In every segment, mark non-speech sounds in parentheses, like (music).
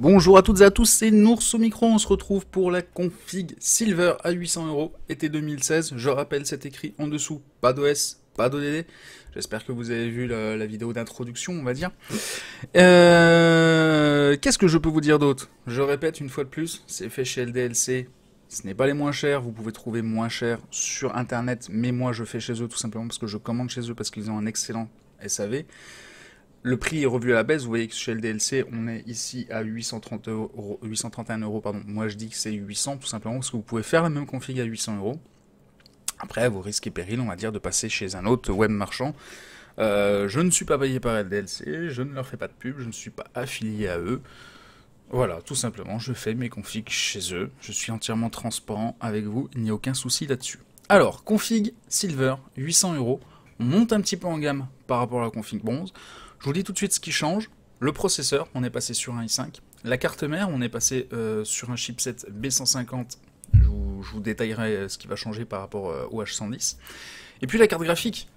Bonjour à toutes et à tous, c'est Nours au micro. On se retrouve pour la config Silver à 800 euros, été 2016. Je rappelle, c'est écrit en dessous, pas d'OS, pas d'ODD. J'espère que vous avez vu la, vidéo d'introduction, on va dire. Euh, qu'est-ce que je peux vous dire d'autre Je répète une fois de plus, c'est fait chez LDLC. Ce n'est pas les moins chers, vous pouvez trouver moins cher sur internet, mais moi je fais chez eux tout simplement parce que je commande chez eux parce qu'ils ont un excellent SAV le prix est revu à la baisse. Vous voyez que chez LDLC on est ici à 830 euros, 831 euros. Pardon. Moi, je dis que c'est 800 tout simplement parce que vous pouvez faire la même config à 800 euros. Après, vous risquez péril on va dire, de passer chez un autre web marchand. Euh, je ne suis pas payé par LDLC, je ne leur fais pas de pub, je ne suis pas affilié à eux. Voilà, tout simplement, je fais mes configs chez eux. Je suis entièrement transparent avec vous, il n'y a aucun souci là-dessus. Alors, config Silver, 800 euros monte un petit peu en gamme par rapport à la config bronze. Je vous dis tout de suite ce qui change. Le processeur, on est passé sur un i5. La carte mère, on est passé euh, sur un chipset B150. Je vous, détaillerai euh, ce qui va changer par rapport euh, au H110. Et puis la carte graphique.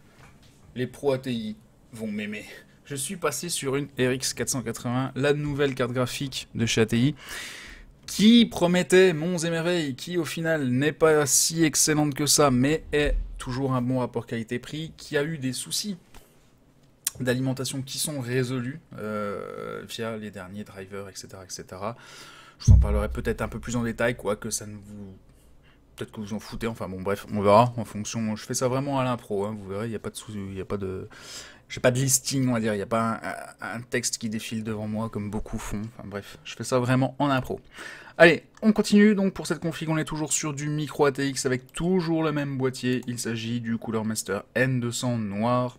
Les Pro ATI vont m'aimer. Je suis passé sur une RX 480, la nouvelle carte graphique de chez ATI qui promettait Monts et Merveilles, qui au final n'est pas si excellente que ça, mais est toujours un bon rapport qualité-prix, qui a eu des soucis d'alimentation qui sont résolus euh, via les derniers drivers, etc., etc. Je vous en parlerai peut-être un peu plus en détail, quoique ça ne vous peut-être que vous en foutez, enfin bon bref, on verra en fonction. Je fais ça vraiment à l'impro, hein, vous verrez, il n'y a pas de il a pas de, j'ai pas de listing, on va dire, il n'y a pas un, texte qui défile devant moi comme beaucoup font. Enfin bref, je fais ça vraiment en impro. Allez, on continue donc pour cette config, on est toujours sur du micro ATX avec toujours le même boîtier. Il s'agit du Cooler Master N200 noir,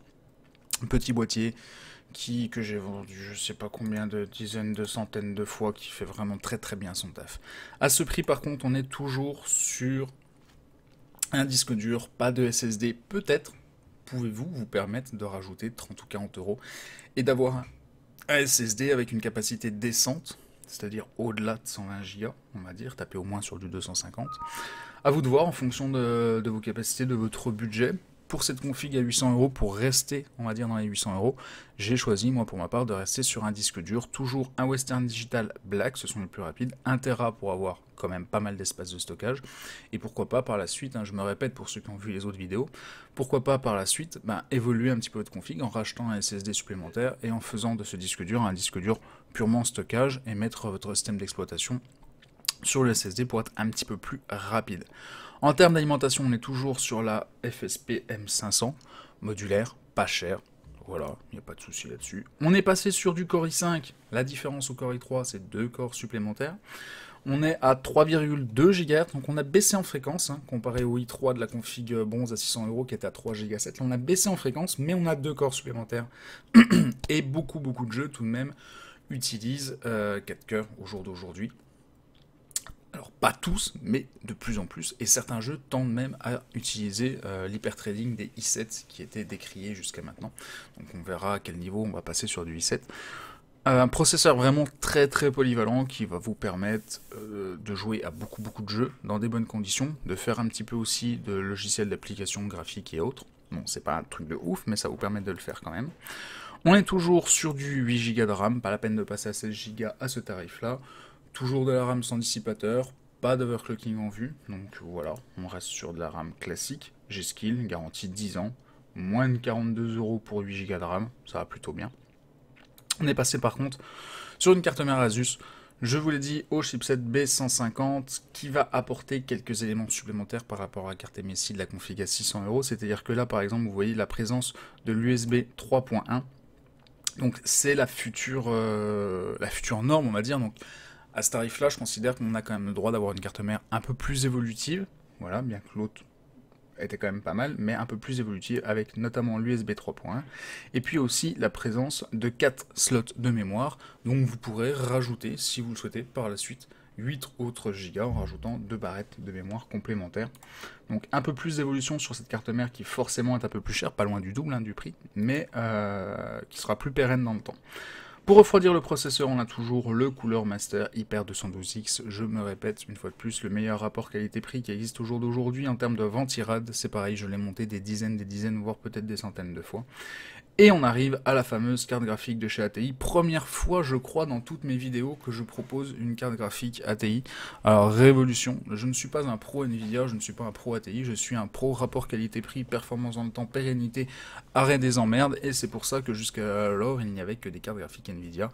petit boîtier qui, que j'ai vendu je sais pas combien de dizaines de centaines de fois, qui fait vraiment très très bien son taf. À ce prix par contre on est toujours sur un disque dur, pas de SSD, peut-être pouvez-vous vous permettre de rajouter 30 ou 40 euros et d'avoir un SSD avec une capacité décente, c'est-à-dire au-delà de 120 Go, on va dire, taper au moins sur du 250. À vous de voir en fonction de vos capacités, de votre budget pour cette config à 800 euros, pour rester, on va dire, dans les 800 euros, j'ai choisi, moi, pour ma part, de rester sur un disque dur. Toujours un Western Digital Black, ce sont les plus rapides. Un Tera pour avoir quand même pas mal d'espace de stockage. Et pourquoi pas par la suite, hein, je me répète pour ceux qui ont vu les autres vidéos, pourquoi pas par la suite ben, évoluer un petit peu votre config en rachetant un SSD supplémentaire et en faisant de ce disque dur un disque dur purement stockage et mettre votre système d'exploitation sur le SSD pour être un petit peu plus rapide. En termes d'alimentation, on est toujours sur la FSP M500, modulaire, pas cher. Voilà, il n'y a pas de souci là-dessus. On est passé sur du Core i5. La différence au Core i3, c'est deux corps supplémentaires. On est à 3,2 GHz, donc on a baissé en fréquence, hein, comparé au i3 de la config euh, Bronze à 600 euros qui était à 3 GHz. on a baissé en fréquence, mais on a deux corps supplémentaires. (clears throat) Et beaucoup, beaucoup de jeux tout de même utilisent 4 euh, cœurs au jour d'aujourd'hui pas tous, mais de plus en plus. Et certains jeux tendent même à utiliser lhyper euh, l'hypertrading des i7 qui était décrié jusqu'à maintenant. Donc on verra à quel niveau on va passer sur du i7. Euh, un processeur vraiment très très polyvalent qui va vous permettre euh, de jouer à beaucoup beaucoup de jeux dans des bonnes conditions, de faire un petit peu aussi de logiciels d'application graphique et autres. Bon, c'est pas un truc de ouf, mais ça vous permet de le faire quand même. On est toujours sur du 8 Go de RAM, pas la peine de passer à 16 Go à ce tarif-là. Toujours de la RAM sans dissipateur, pas d'overclocking en vue, donc voilà, on reste sur de la RAM classique, G-Skill, garantie 10 ans, moins de 42 euros pour 8 Go de RAM, ça va plutôt bien. On est passé par contre sur une carte mère Asus, je vous l'ai dit, au chipset B150 qui va apporter quelques éléments supplémentaires par rapport à la carte Messi de la config à 600 euros. C'est-à-dire que là, par exemple, vous voyez la présence de l'USB 3.1. Donc c'est la future, euh, la future norme, on va dire. Donc a ce tarif-là, je considère qu'on a quand même le droit d'avoir une carte mère un peu plus évolutive. Voilà, bien que l'autre était quand même pas mal, mais un peu plus évolutive, avec notamment l'USB 3.1, et puis aussi la présence de 4 slots de mémoire, donc vous pourrez rajouter, si vous le souhaitez, par la suite, 8 autres gigas en rajoutant deux barrettes de mémoire complémentaires. Donc un peu plus d'évolution sur cette carte mère qui forcément est un peu plus chère, pas loin du double hein, du prix, mais euh, qui sera plus pérenne dans le temps. Pour refroidir le processeur, on a toujours le Cooler Master Hyper 212X. Je me répète une fois de plus, le meilleur rapport qualité-prix qui existe au jour d'aujourd'hui en termes de ventirad, C'est pareil, je l'ai monté des dizaines, des dizaines, voire peut-être des centaines de fois. Et on arrive à la fameuse carte graphique de chez ATI. Première fois, je crois, dans toutes mes vidéos que je propose une carte graphique ATI. Alors, révolution. Je ne suis pas un pro Nvidia, je ne suis pas un pro ATI, je suis un pro rapport qualité-prix, performance dans le temps, pérennité, arrêt des emmerdes. Et c'est pour ça que jusqu'alors, il n'y avait que des cartes graphiques Nvidia.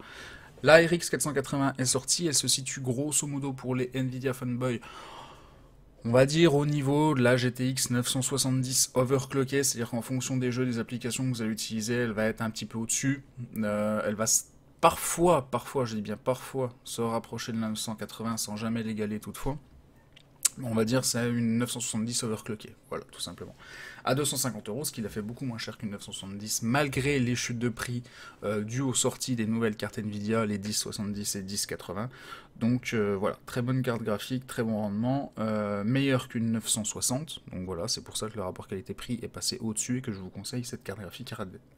La RX 480 est sortie, elle se situe grosso modo pour les Nvidia fanboys on va dire au niveau de la GTX 970 overclockée, c'est-à-dire qu'en fonction des jeux, des applications que vous allez utiliser, elle va être un petit peu au-dessus. Euh, elle va parfois, parfois, je dis bien parfois, se rapprocher de la 980 sans jamais l'égaler toutefois on va dire c'est une 970 overclockée, voilà, tout simplement. À 250 euros, ce qui l'a fait beaucoup moins cher qu'une 970, malgré les chutes de prix euh, dues aux sorties des nouvelles cartes Nvidia, les 1070 et 1080. Donc euh, voilà, très bonne carte graphique, très bon rendement, meilleur meilleure qu'une 960. Donc voilà, c'est pour ça que le rapport qualité-prix est passé au-dessus et que je vous conseille cette carte graphique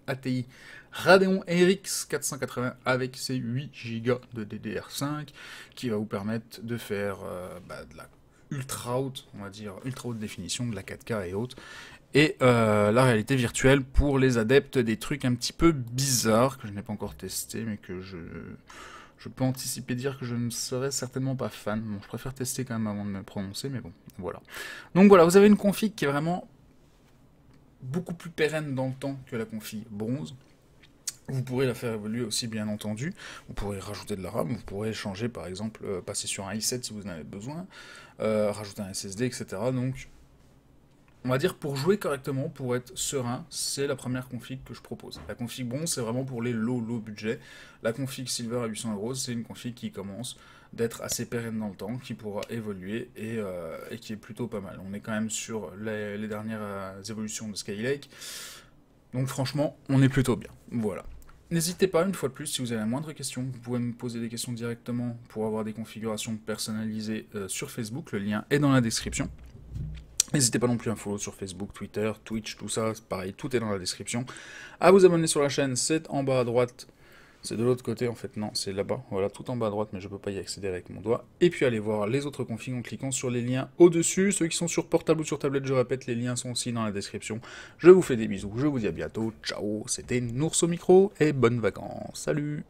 ATI Radeon RX 480 avec ses 8 Go de DDR5 qui va vous permettre de faire euh, bah, de la ultra haute, on va dire, ultra haute définition, de la 4K et haute, et euh, la réalité virtuelle pour les adeptes des trucs un petit peu bizarres que je n'ai pas encore testé, mais que je, je peux anticiper dire que je ne serais certainement pas fan. Bon, je préfère tester quand même avant de me prononcer, mais bon, voilà. Donc voilà, vous avez une config qui est vraiment beaucoup plus pérenne dans le temps que la config bronze. Vous pourrez la faire évoluer aussi, bien entendu. Vous pourrez rajouter de la RAM, vous pourrez changer, par exemple, euh, passer sur un i7 si vous en avez besoin, euh, rajouter un SSD, etc. Donc, on va dire pour jouer correctement, pour être serein, c'est la première config que je propose. La config bon, c'est vraiment pour les low low budget. La config silver à 800 euros, c'est une config qui commence d'être assez pérenne dans le temps, qui pourra évoluer et, euh, qui est plutôt pas mal. On est quand même sur les, dernières évolutions de Skylake. Donc franchement, on est plutôt bien. Voilà. N'hésitez pas, une fois de plus, si vous avez la moindre question, vous pouvez me poser des questions directement pour avoir des configurations personnalisées euh, sur Facebook. Le lien est dans la description. N'hésitez pas non plus à me follow sur Facebook, Twitter, Twitch, tout ça, pareil, tout est dans la description. À vous abonner sur la chaîne, c'est en bas à droite c'est de l'autre côté en fait, non, c'est là-bas, voilà, tout en bas à droite, mais je peux pas y accéder avec mon doigt. Et puis allez voir les autres configs en cliquant sur les liens au-dessus. Ceux qui sont sur portable ou sur tablette, je répète, les liens sont aussi dans la description. Je vous fais des bisous, je vous dis à bientôt, ciao, c'était Nours au micro et bonnes vacances, salut